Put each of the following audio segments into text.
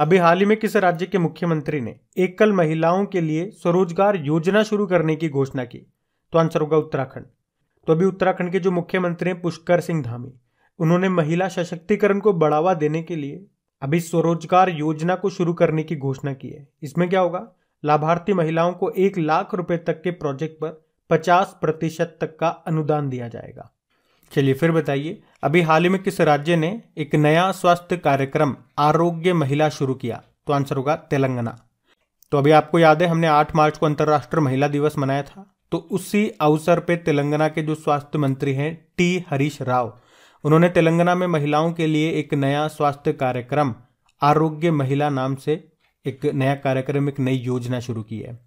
अभी हाल ही में किस राज्य के मुख्यमंत्री ने एकल महिलाओं के लिए स्वरोजगार योजना शुरू करने की घोषणा की तो आंसर होगा उत्तराखंड तो अभी उत्तराखंड के जो मुख्यमंत्री हैं पुष्कर सिंह धामी उन्होंने महिला सशक्तिकरण को बढ़ावा देने के लिए अभी स्वरोजगार योजना को शुरू करने की घोषणा की है इसमें क्या होगा लाभार्थी महिलाओं को एक लाख रुपए तक के प्रोजेक्ट पर पचास प्रतिशत तक का अनुदान दिया जाएगा चलिए फिर बताइए अभी हाल ही में किस राज्य ने एक नया स्वास्थ्य कार्यक्रम आरोग्य महिला शुरू किया तो आंसर होगा तेलंगाना तो अभी आपको याद है हमने 8 मार्च को अंतर्राष्ट्रीय महिला दिवस मनाया था तो उसी अवसर पर तेलंगाना के जो स्वास्थ्य मंत्री हैं टी हरीश राव उन्होंने तेलंगाना में महिलाओं के लिए एक नया स्वास्थ्य कार्यक्रम आरोग्य महिला नाम से एक नया कार्यक्रम एक नई योजना शुरू की है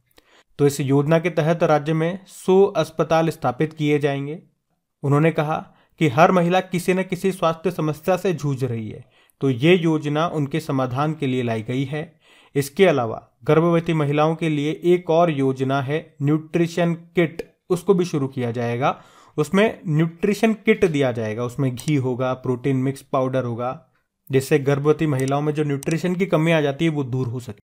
तो इस योजना के तहत राज्य में सौ अस्पताल स्थापित किए जाएंगे उन्होंने कहा कि हर महिला किसी न किसी स्वास्थ्य समस्या से जूझ रही है तो ये योजना उनके समाधान के लिए लाई गई है इसके अलावा गर्भवती महिलाओं के लिए एक और योजना है न्यूट्रिशन किट उसको भी शुरू किया जाएगा उसमें न्यूट्रिशन किट दिया जाएगा उसमें घी होगा प्रोटीन मिक्स पाउडर होगा जिससे गर्भवती महिलाओं में जो न्यूट्रिशन की कमी आ जाती है वो दूर हो सके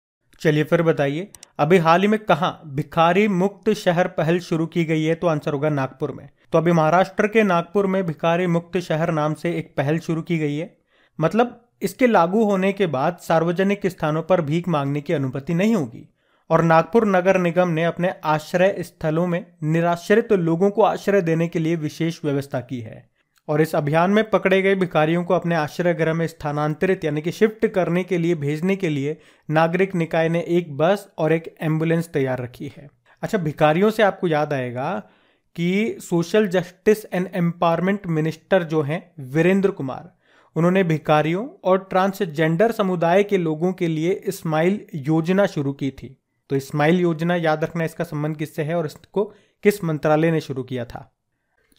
चलिए फिर बताइए अभी हाल ही में कहाँ भिखारी मुक्त शहर पहल शुरू की गई है तो आंसर होगा नागपुर में तो अभी महाराष्ट्र के नागपुर में भिखारी मुक्त शहर नाम से एक पहल शुरू की गई है मतलब इसके लागू होने के बाद सार्वजनिक स्थानों पर भीख मांगने की अनुमति नहीं होगी और नागपुर नगर निगम ने अपने आश्रय स्थलों में निराश्रित तो लोगों को आश्रय देने के लिए विशेष व्यवस्था की है और इस अभियान में पकड़े गए भिखारियों को अपने आश्रय गृह में स्थानांतरित यानी कि शिफ्ट करने के लिए भेजने के लिए नागरिक निकाय ने एक बस और एक एम्बुलेंस तैयार रखी है अच्छा भिखारियों से आपको याद आएगा कि social justice and empowerment minister जो हैं वीरेंद्र कुमार उन्होंने भिखारियों और ट्रांसजेंडर समुदाय के लोगों के लिए स्माइल योजना शुरू की थी तो स्माइल योजना याद रखना इसका संबंध किससे है और इसको किस मंत्रालय ने शुरू किया था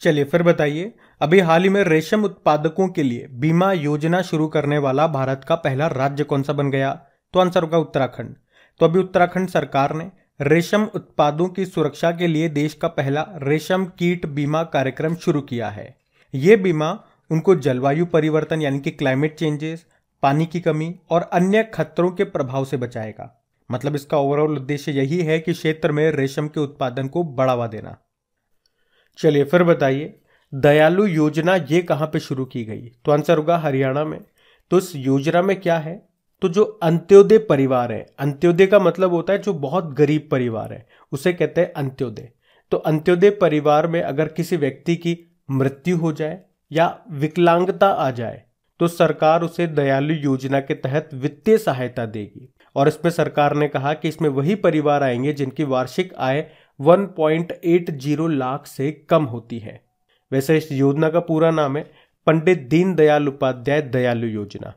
चलिए फिर बताइए अभी हाल ही में रेशम उत्पादकों के लिए बीमा योजना शुरू करने वाला भारत का पहला राज्य कौन सा बन गया तो आंसर होगा उत्तराखंड तो अभी उत्तराखंड सरकार ने रेशम उत्पादों की सुरक्षा के लिए देश का पहला रेशम कीट बीमा कार्यक्रम शुरू किया है ये बीमा उनको जलवायु परिवर्तन यानी कि क्लाइमेट चेंजेस पानी की कमी और अन्य खतरों के प्रभाव से बचाएगा मतलब इसका ओवरऑल उद्देश्य यही है कि क्षेत्र में रेशम के उत्पादन को बढ़ावा देना चलिए फिर बताइए दयालु योजना ये कहाँ पे शुरू की गई तो आंसर होगा हरियाणा में तो इस योजना में क्या है तो जो अंत्योदय परिवार है अंत्योदय का मतलब होता है जो बहुत गरीब परिवार है उसे कहते हैं अंत्योदय तो अंत्योदय परिवार में अगर किसी व्यक्ति की मृत्यु हो जाए या विकलांगता आ जाए तो सरकार उसे दयालु योजना के तहत वित्तीय सहायता देगी और इसमें सरकार ने कहा कि इसमें वही परिवार आएंगे जिनकी वार्षिक आय 1.80 लाख से कम होती है वैसे इस योजना का पूरा नाम है पंडित दीनदयाल उपाध्याय दयालु योजना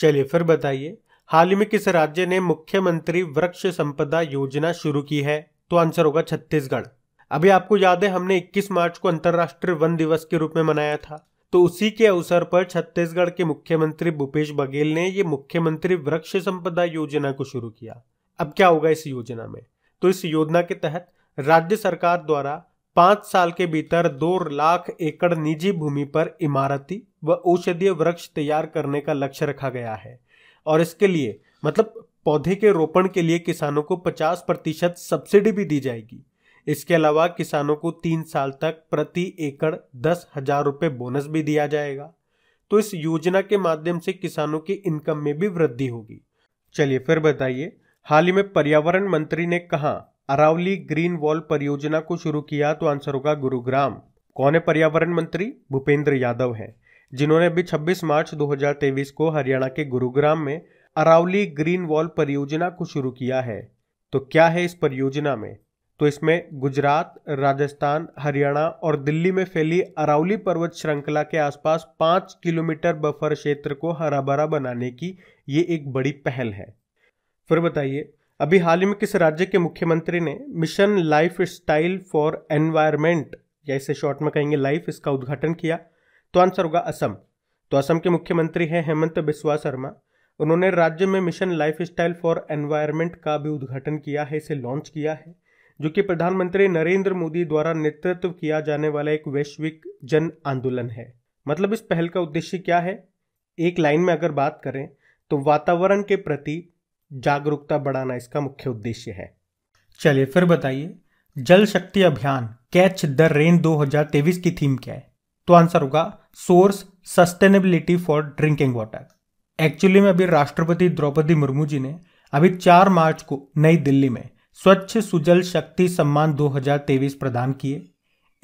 चलिए फिर बताइए हाल ही में किस राज्य ने मुख्यमंत्री वृक्ष संपदा योजना शुरू की है तो आंसर होगा छत्तीसगढ़ अभी आपको याद है हमने 21 मार्च को अंतर्राष्ट्रीय वन दिवस के रूप में मनाया था तो उसी के अवसर पर छत्तीसगढ़ के मुख्यमंत्री भूपेश बघेल ने ये मुख्यमंत्री वृक्ष संपदा योजना को शुरू किया अब क्या होगा इस योजना में तो इस योजना के तहत राज्य सरकार द्वारा पांच साल के भीतर दो लाख एकड़ निजी भूमि पर इमारती व औषधीय वृक्ष तैयार करने का लक्ष्य रखा गया है और इसके लिए मतलब पौधे के रोपण के लिए किसानों को 50 प्रतिशत सब्सिडी भी दी जाएगी इसके अलावा किसानों को तीन साल तक प्रति एकड़ दस हजार रुपये बोनस भी दिया जाएगा तो इस योजना के माध्यम से किसानों की इनकम में भी वृद्धि होगी चलिए फिर बताइए हाल ही में पर्यावरण मंत्री ने कहा अरावली ग्रीन वॉल परियोजना को शुरू किया तो आंसर होगा गुरुग्राम कौन है पर्यावरण मंत्री भूपेंद्र यादव है जिन्होंने भी 26 मार्च 2023 को हरियाणा के गुरुग्राम में अरावली ग्रीन वॉल परियोजना को शुरू किया है तो क्या है इस परियोजना में तो इसमें गुजरात राजस्थान हरियाणा और दिल्ली में फैली अरावली पर्वत श्रृंखला के आसपास पाँच किलोमीटर बफर क्षेत्र को हरा भरा बनाने की ये एक बड़ी पहल है फिर बताइए अभी हाल ही में किस राज्य के मुख्यमंत्री ने mission lifestyle for environment या इसे शॉर्ट में कहेंगे लाइफ इसका उद्घाटन किया तो आंसर होगा असम तो असम के मुख्यमंत्री हैं हेमंत बिस्वा शर्मा उन्होंने राज्य में mission lifestyle for environment का भी उद्घाटन किया है इसे लॉन्च किया है जो कि प्रधानमंत्री नरेंद्र मोदी द्वारा नेतृत्व किया जाने वाला एक वैश्विक जन आंदोलन है मतलब इस पहल का उद्देश्य क्या है एक लाइन में अगर बात करें तो वातावरण के प्रति जागरूकता बढ़ाना इसका मुख्य उद्देश्य है चलिए फिर बताइए जल शक्ति अभियान कैच द रेन 2023 की थीम क्या है तो आंसर होगा source sustainability for drinking water actually में अभी राष्ट्रपति द्रौपदी मुर्मू जी ने अभी 4 मार्च को नई दिल्ली में स्वच्छ सुजल शक्ति सम्मान 2023 प्रदान किए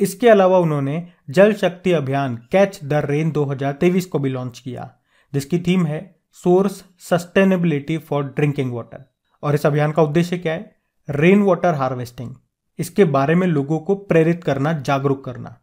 इसके अलावा उन्होंने जल शक्ति अभियान कैच द रेन 2023 को भी लॉन्च किया जिसकी थीम है source sustainability for drinking water और इस अभियान का उद्देश्य क्या है रेन वाटर हार्वेस्टिंग इसके बारे में लोगों को प्रेरित करना जागरूक करना